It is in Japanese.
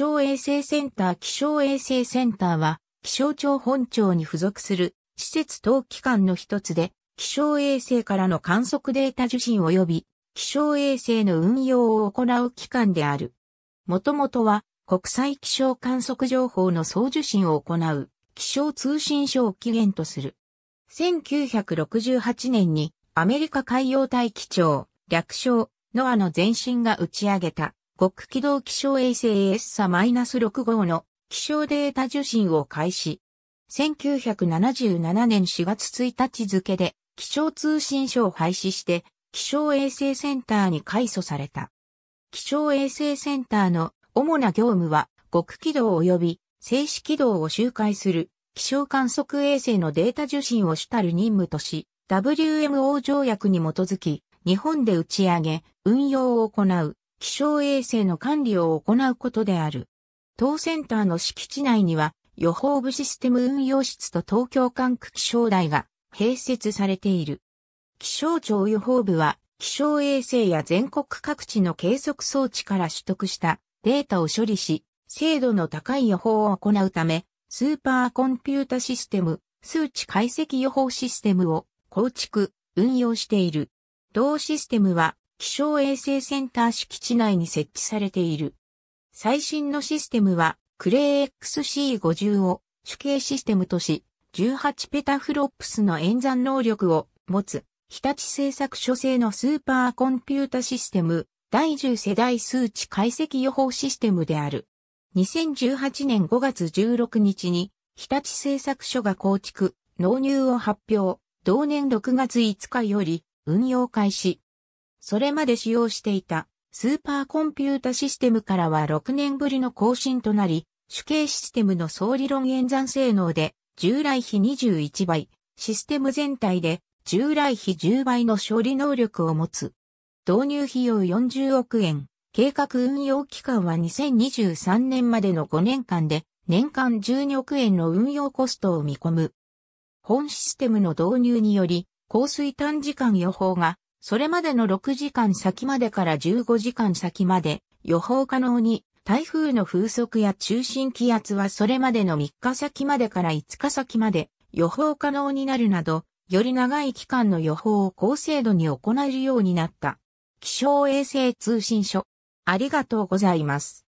象衛星センター気象衛星センターは気象庁本庁に付属する施設等機関の一つで気象衛星からの観測データ受信及び気象衛星の運用を行う機関である。もともとは国際気象観測情報の送受信を行う気象通信所を起源とする。1968年にアメリカ海洋大気庁略称ノアの前身が打ち上げた極軌道気象衛星 ESSA-6 号の気象データ受信を開始。1977年4月1日付で気象通信所を廃止して気象衛星センターに改組された。気象衛星センターの主な業務は極軌道及び静止軌道を周回する気象観測衛星のデータ受信を主たる任務とし、WMO 条約に基づき日本で打ち上げ、運用を行う気象衛星の管理を行うことである。当センターの敷地内には予報部システム運用室と東京管区気象台が併設されている。気象庁予報部は気象衛星や全国各地の計測装置から取得したデータを処理し、精度の高い予報を行うため、スーパーコンピュータシステム、数値解析予報システムを構築、運用している。同システムは気象衛星センター敷地内に設置されている。最新のシステムは、クレイ XC50 を主計システムとし、18ペタフロップスの演算能力を持つ、日立製作所製のスーパーコンピュータシステム、第10世代数値解析予報システムである。2018年5月16日に、日立製作所が構築、納入を発表、同年6月5日より運用開始。それまで使用していたスーパーコンピュータシステムからは6年ぶりの更新となり、主計システムの総理論演算性能で従来比21倍、システム全体で従来比10倍の処理能力を持つ。導入費用40億円、計画運用期間は2023年までの5年間で年間12億円の運用コストを見込む。本システムの導入により、降水短時間予報がそれまでの6時間先までから15時間先まで予報可能に、台風の風速や中心気圧はそれまでの3日先までから5日先まで予報可能になるなど、より長い期間の予報を高精度に行えるようになった。気象衛星通信所。ありがとうございます。